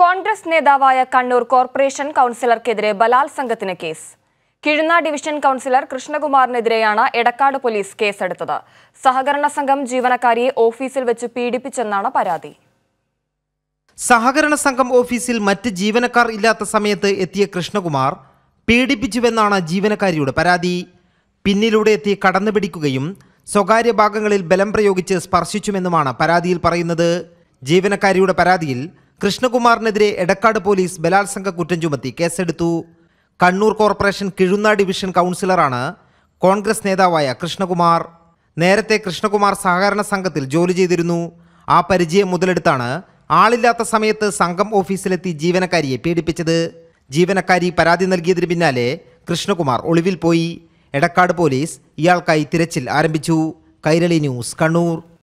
കോൺഗ്രസ് നേതാവായ കണ്ണൂർ കോർപ്പറേഷൻ കൗൺസിലർക്കെതിരെ ബലാത്സംഗത്തിന് കേസ് കിഴുന്ന ഡിവിഷൻ കൗൺസിലർ കൃഷ്ണകുമാറിനെതിരെയാണ് എടക്കാട് പോലീസ് കേസെടുത്തത് സഹകരണ സംഘം ജീവനക്കാരിയെ ഓഫീസിൽ വെച്ച് പീഡിപ്പിച്ചെന്നാണ് പരാതി സഹകരണ സംഘം ഓഫീസിൽ മറ്റ് ജീവനക്കാർ ഇല്ലാത്ത സമയത്ത് എത്തിയ കൃഷ്ണകുമാർ പീഡിപ്പിച്ചുവെന്നാണ് ജീവനക്കാരിയുടെ പരാതി പിന്നിലൂടെ എത്തി കടന്നുപിടിക്കുകയും സ്വകാര്യ ഭാഗങ്ങളിൽ ബലം പ്രയോഗിച്ച് സ്പർശിച്ചുമെന്നുമാണ് പരാതിയിൽ പറയുന്നത് ജീവനക്കാരിയുടെ പരാതിയിൽ കൃഷ്ണകുമാറിനെതിരെ എടക്കാട് പോലീസ് ബലാത്സംഗ കുറ്റം ചുമത്തി കേസെടുത്തു കണ്ണൂർ കോർപ്പറേഷൻ കിഴുന്ന ഡിവിഷൻ കൗൺസിലറാണ് കോൺഗ്രസ് നേതാവായ കൃഷ്ണകുമാർ നേരത്തെ കൃഷ്ണകുമാർ സഹകരണ സംഘത്തിൽ ജോലി ചെയ്തിരുന്നു ആ പരിചയം മുതലെടുത്താണ് ആളില്ലാത്ത സമയത്ത് സംഘം ഓഫീസിലെത്തി ജീവനക്കാരിയെ പീഡിപ്പിച്ചത് ജീവനക്കാരി പരാതി നൽകിയതിന് പിന്നാലെ കൃഷ്ണകുമാർ ഒളിവിൽ പോയി എടക്കാട് പോലീസ് ഇയാൾക്കായി തിരച്ചിൽ ആരംഭിച്ചു കൈരളി ന്യൂസ് കണ്ണൂർ